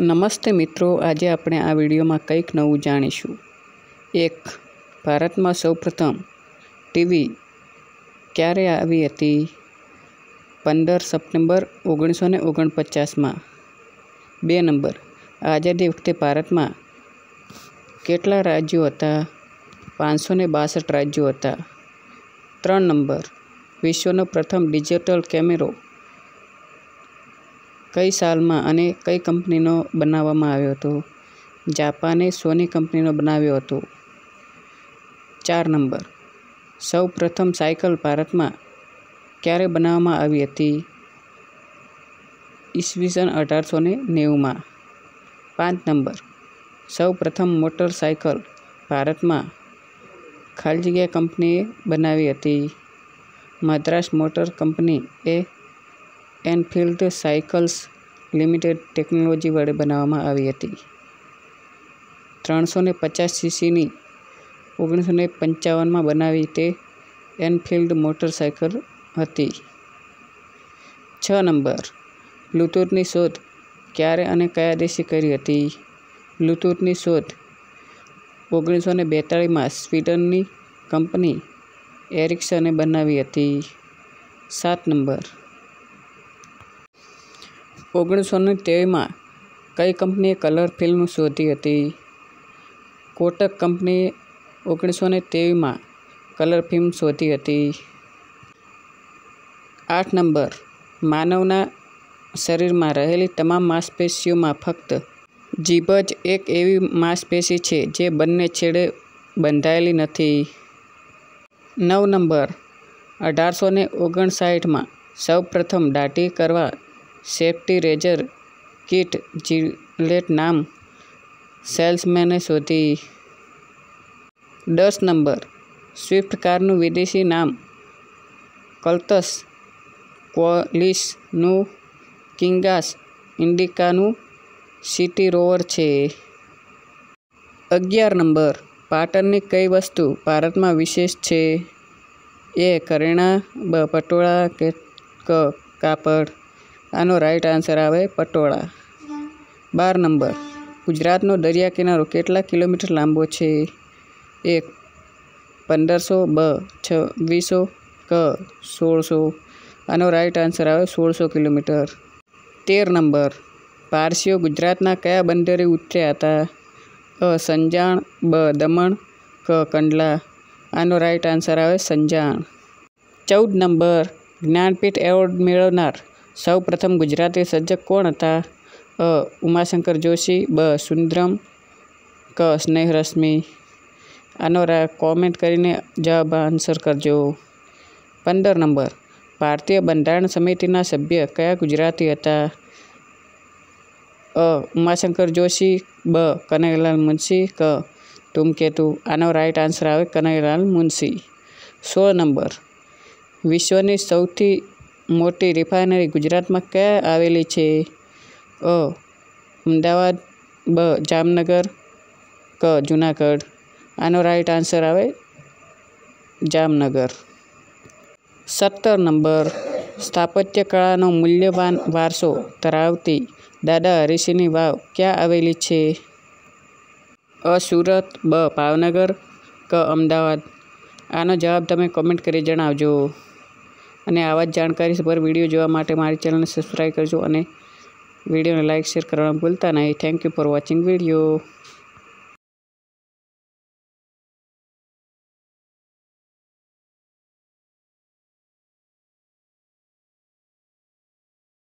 નમસ્તે મિત્રો આજે આપણે આ વિડીયોમાં કંઈક નવું જાણીશું એક ભારતમાં સૌપ્રથમ ટીવી ક્યારે આવી હતી પંદર સપ્ટેમ્બર ઓગણીસો ને ઓગણપચાસમાં બે નંબર આઝાદી વખતે ભારતમાં કેટલા રાજ્યો હતા પાંચસો ને બાસઠ રાજ્યો હતા ત્રણ નંબર વિશ્વનો પ્રથમ ડિજિટલ કેમેરો કઈ સાલમાં અને કઈ કંપનીનો બનાવવામાં આવ્યો હતો જાપાને સોની કંપનીનો બનાવ્યો હતો ચાર નંબર સૌ પ્રથમ સાયકલ ભારતમાં ક્યારે બનાવવામાં આવી હતી ઈસવીસન અઢારસો ને નેવુંમાં પાંચ નંબર સૌ પ્રથમ મોટરસાયકલ ભારતમાં ખાલી જગ્યા કંપનીએ બનાવી હતી મદ્રાસ મોટર કંપની એ એનફિલ્ડ સાયકલ્સ લિમિટેડ ટેકનોલોજી વડે બનાવવામાં આવી હતી ત્રણસો ને પચાસ સીસીની ઓગણીસો ને પંચાવનમાં બનાવી તે એનફિલ્ડ મોટરસાયકલ હતી છ નંબર બ્લૂટૂથની શોધ ક્યારે અને કયા દેશે કરી હતી બ્લૂટૂથની શોધ ઓગણીસો ને બેતાળીસમાં સ્વીડનની કંપની એરિક્સને બનાવી હતી સાત નંબર ઓગણીસો ને તેરમાં કઈ કંપનીએ કલર ફિલ્મ શોધી હતી કોટક કંપનીએ ઓગણીસો ને તેવીમાં કલર ફિલ્મ શોધી હતી આઠ નંબર માનવના શરીરમાં રહેલી તમામ માંસપેશીઓમાં ફક્ત જીભ જ એક એવી માંસપેશી છે જે બંને છેડે બંધાયેલી નથી નવ નંબર અઢારસો ને ઓગણસાઠમાં સૌપ્રથમ દાઢી કરવા સેફ્ટી રેજર કિટ જીલેટ નામ સેલ્સમેને શોધી દસ નંબર સ્વિફ્ટ કારનું વિદેશી નામ કલ્તસ કોલિસનું કિંગાસ ઇન્ડિકાનું સિટી રોવર છે અગિયાર નંબર પાટણની કઈ વસ્તુ ભારતમાં વિશેષ છે એ કરીણા બ પટોળા કે કાપડ આનો રાઈટ આન્સર આવે પટોળા બાર નંબર ગુજરાતનો દરિયા કિનારો કેટલા કિલોમીટર લાંબો છે એક પંદરસો બ છવ્વીસો ક સોળસો આનો રાઈટ આન્સર આવે સોળસો કિલોમીટર તેર નંબર પારસીઓ ગુજરાતના કયા બંદરે ઉતર્યા હતા અ સંજાણ બ દમણ ક કંડલા આનો રાઈટ આન્સર આવે સંજાણ ચૌદ નંબર જ્ઞાનપીઠ એવોર્ડ મેળવનાર સૌ પ્રથમ ગુજરાતી સર્જક કોણ હતા અ ઉમાશંકર જોશી બ સુંદરમ ક સ્નેહરશ્મિ આનો કોમેન્ટ કરીને જવાબ આન્સર કરજો પંદર નંબર ભારતીય બંધારણ સમિતિના સભ્ય કયા ગુજરાતી હતા અ ઉમાશંકર જોશી બ કનૈયાલાલ મુનશી ક ધૂમકેતુ આનો રાઈટ આન્સર આવે કનૈયાલાલ મુનશી સો નંબર વિશ્વની સૌથી મોટી રિફાઇનરી ગુજરાતમાં ક્યાં આવેલી છે અ અમદાવાદ બ જામનગર ક જુનાગઢ આનો રાઈટ આન્સર આવે જામનગર સત્તર નંબર સ્થાપત્યકળાનો મૂલ્યવાન વારસો ધરાવતી દાદા હરીસિંહની વાવ ક્યાં આવેલી છે અ સુરત બ ભાવનગર ક અમદાવાદ આનો જવાબ તમે કોમેન્ટ કરી જણાવજો અને આવા જ જાણકારી જાણકારીસભર વિડીયો જોવા માટે મારી ચેનલને સબસ્ક્રાઈબ કરજો અને વિડીયોને લાઇક શેર કરવાનું ભૂલતા નહીં thank you for watching video